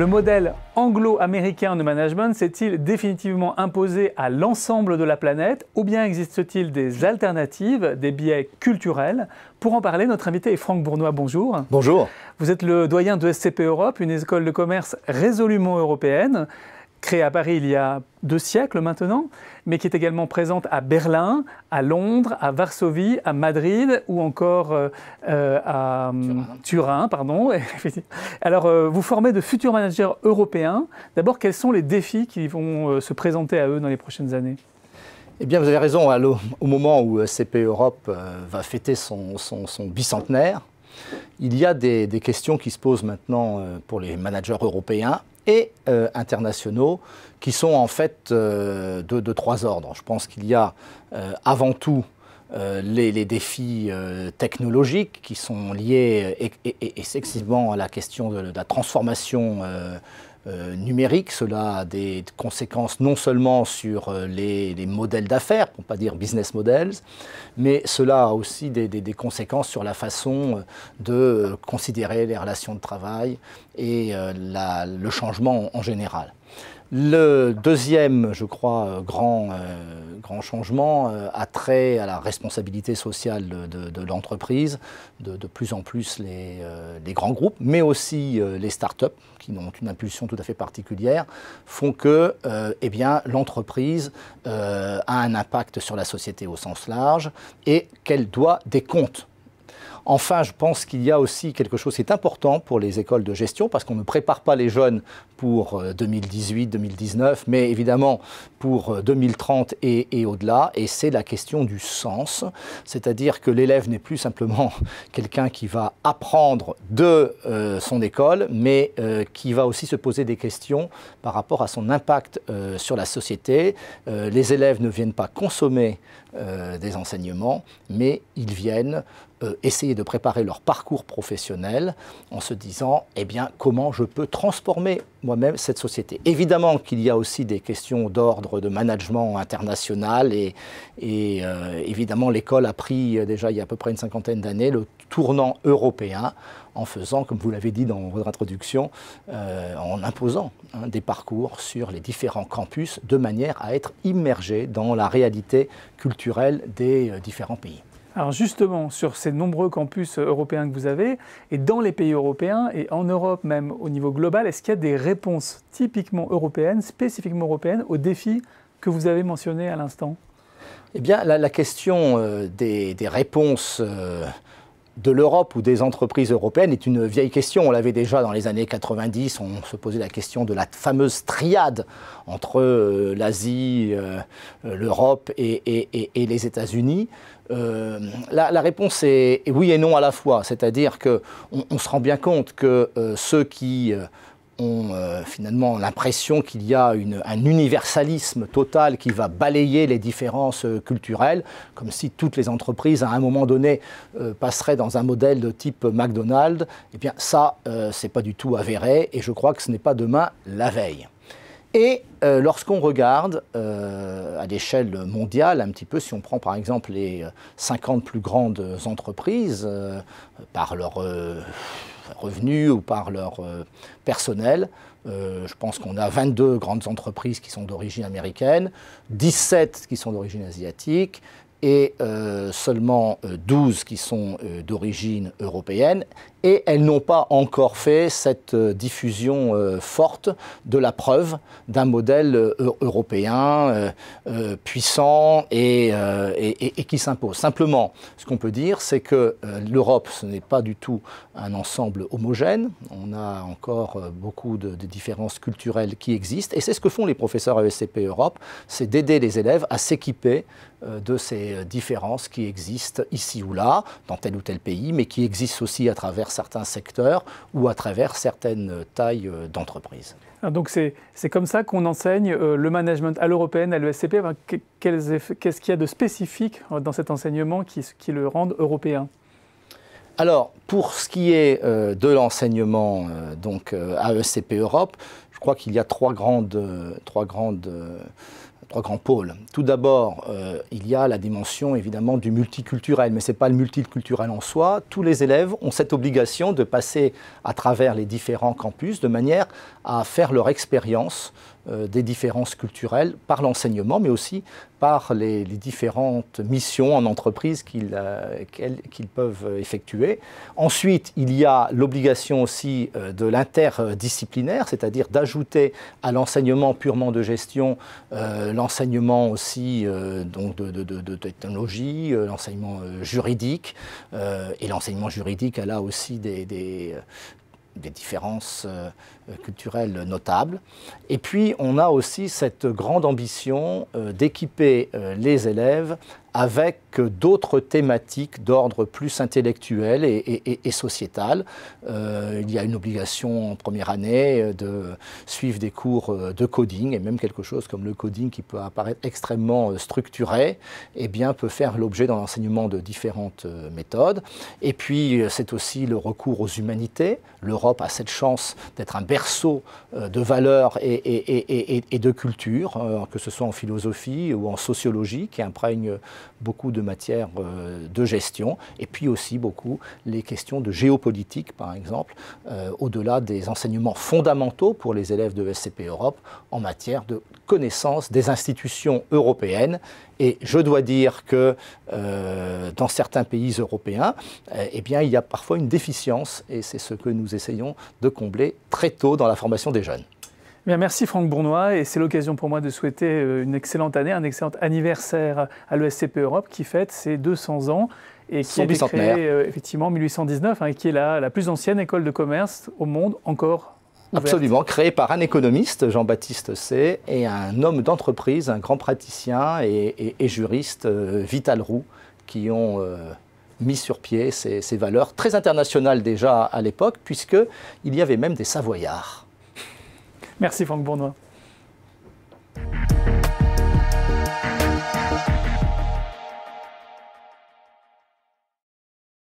Le modèle anglo-américain de management s'est-il définitivement imposé à l'ensemble de la planète ou bien existe-t-il des alternatives, des biais culturels Pour en parler, notre invité est Franck Bournois. Bonjour. Bonjour. Vous êtes le doyen de SCP Europe, une école de commerce résolument européenne créée à Paris il y a deux siècles maintenant, mais qui est également présente à Berlin, à Londres, à Varsovie, à Madrid ou encore euh, euh, à Turin. pardon. Alors, euh, vous formez de futurs managers européens. D'abord, quels sont les défis qui vont se présenter à eux dans les prochaines années eh bien, vous avez raison, hein, au moment où CP Europe va fêter son, bicentenaire, il y a des, questions qui se posent maintenant pour les managers européens euh, internationaux qui sont en fait euh, de, trois ordres. Je pense qu'il y a euh, avant tout les, défis technologiques qui sont liés et excessivement à la question de, de la transformation euh, numérique. Cela a des conséquences non seulement sur euh, les, modèles d'affaires, pour ne pas dire business models, mais cela a aussi des, conséquences sur la façon euh, de considérer les relations de travail et le changement en, général. Le deuxième, je crois, grand grands changements euh, a trait à la responsabilité sociale de, l'entreprise, de, plus en plus les, euh, grands groupes, mais aussi euh, les start-up qui ont une impulsion tout à fait particulière, font que eh l'entreprise a un impact sur la société au sens large et qu'elle doit des comptes Enfin, je pense qu'il y a aussi quelque chose qui est important pour les écoles de gestion, parce qu'on ne prépare pas les jeunes pour 2018, euh, 2019, mais évidemment pour 2030 euh, et, au-delà, et c'est la question du sens, c'est-à-dire que l'élève n'est plus simplement quelqu'un qui va apprendre de euh, son école, mais qui va aussi se poser des questions par rapport à son impact sur la société. les élèves ne viennent pas consommer euh, des enseignements, mais ils viennent euh, essayer de préparer leur parcours professionnel en se disant, eh bien, comment je peux transformer moi-même cette société. Évidemment qu'il y a aussi des questions d'ordre de management international et, euh, évidemment l'école a pris euh, déjà il y a à peu près une cinquantaine d'années le tournant européen en faisant, comme vous l'avez dit dans votre introduction, euh, en imposant hein, des parcours sur les différents campus de manière à être immergé dans la réalité culturelle des différents pays. Alors justement, sur ces nombreux campus européens que vous avez, et dans les pays européens, et en Europe même au niveau global, est-ce qu'il y a des réponses typiquement européennes, spécifiquement européennes, aux défis que vous avez mentionnés à l'instant Eh bien, la, question euh, des, réponses... Euh, de l'Europe ou des entreprises européennes est une vieille question. On l'avait déjà dans les années 90, on se posait la question de la fameuse triade entre euh, l'Asie, euh, euh, l'Europe et, les États-Unis. la, réponse est oui et non à la fois, c'est-à-dire qu'on on se rend bien compte que ceux qui ont euh, finalement l'impression qu'il y a un universalisme total qui va balayer les différences euh, culturelles, comme si toutes les entreprises, à un moment donné, euh, passeraient dans un modèle de type McDonald's. Eh bien, ça, c'est pas du tout avéré, et je crois que ce n'est pas demain la veille. Et lorsqu'on regarde à l'échelle mondiale, un petit peu, si on prend par exemple les 50 plus grandes entreprises par leur revenus ou par leur euh, personnel. Euh, je pense qu'on a 22 grandes entreprises qui sont d'origine américaine, 17 qui sont d'origine asiatique, et euh, seulement 12 euh, qui sont euh, d'origine européenne. Et elles n'ont pas encore fait cette diffusion forte de la preuve d'un modèle européen puissant et, qui s'impose. Simplement, ce qu'on peut dire, c'est que l'Europe, ce n'est pas du tout un ensemble homogène. On a encore beaucoup de, de différences culturelles qui existent. Et c'est ce que font les professeurs à ESCP Europe, c'est d'aider les élèves à s'équiper de ces euh, différences qui existent ici ou là, dans tel ou tel pays, mais qui existent aussi à travers certains secteurs ou à travers certaines tailles euh, d'entreprises. Ah, donc c'est comme ça qu'on enseigne euh, le management à l'européenne, à l'ESCP. Qu'est-ce qu'il y a de spécifique dans cet enseignement qui, le rende européen alors, pour ce qui est de l'enseignement donc e Europe, je crois qu'il y a trois grandes, trois grandes trois grands pôles. Tout d'abord, euh, il y a la dimension évidemment du multiculturel, mais ce n'est pas le multiculturel en soi. Tous les élèves ont cette obligation de passer à travers les différents campus de manière à faire leur expérience euh, des différences culturelles par l'enseignement, mais aussi par les, différentes missions en entreprise euh, qu'ils peuvent effectuer. Ensuite, il y a l'obligation aussi euh, de l'interdisciplinaire, c'est-à-dire d'ajouter à l'enseignement purement de gestion l'enseignement aussi donc de, technologie, l'enseignement juridique. et l'enseignement juridique a là aussi des, des différences euh, culturelle notable. Et puis, on a aussi cette grande ambition euh, d'équiper euh, les élèves avec d'autres thématiques d'ordre plus intellectuel et, sociétal. il y a une obligation en première année de suivre des cours de coding, et même quelque chose comme le coding qui peut apparaître extrêmement structuré, et eh bien, peut faire l'objet dans l'enseignement de différentes méthodes. Et puis, c'est aussi le recours aux humanités. L'Europe a cette chance d'être un berceau euh, de valeurs et, et, de culture, euh, que ce soit en philosophie ou en sociologie, qui imprègne beaucoup de matières euh, de gestion, et puis aussi beaucoup les questions de géopolitique, par exemple, au-delà des enseignements fondamentaux pour les élèves de SCP Europe en matière de connaissance des institutions européennes et je dois dire que euh, dans certains pays européens, euh, eh bien, il y a parfois une déficience et c'est ce que nous essayons de combler très tôt dans la formation des jeunes. Eh bien, merci Franck Bournois et c'est l'occasion pour moi de souhaiter euh, une excellente année, un excellent anniversaire à l'ESCP Europe qui fête ses 200 ans et qui a effectivement en 1819 hein, qui est la, la plus ancienne école de commerce au monde encore Absolument, créé par un économiste, Jean-Baptiste C, et un homme d'entreprise, un grand praticien et, juriste, euh, Vital Roux, qui ont euh, mis sur pied ces, ces, valeurs, très internationales déjà à l'époque, puisqu'il y avait même des Savoyards. Merci Franck Bournois.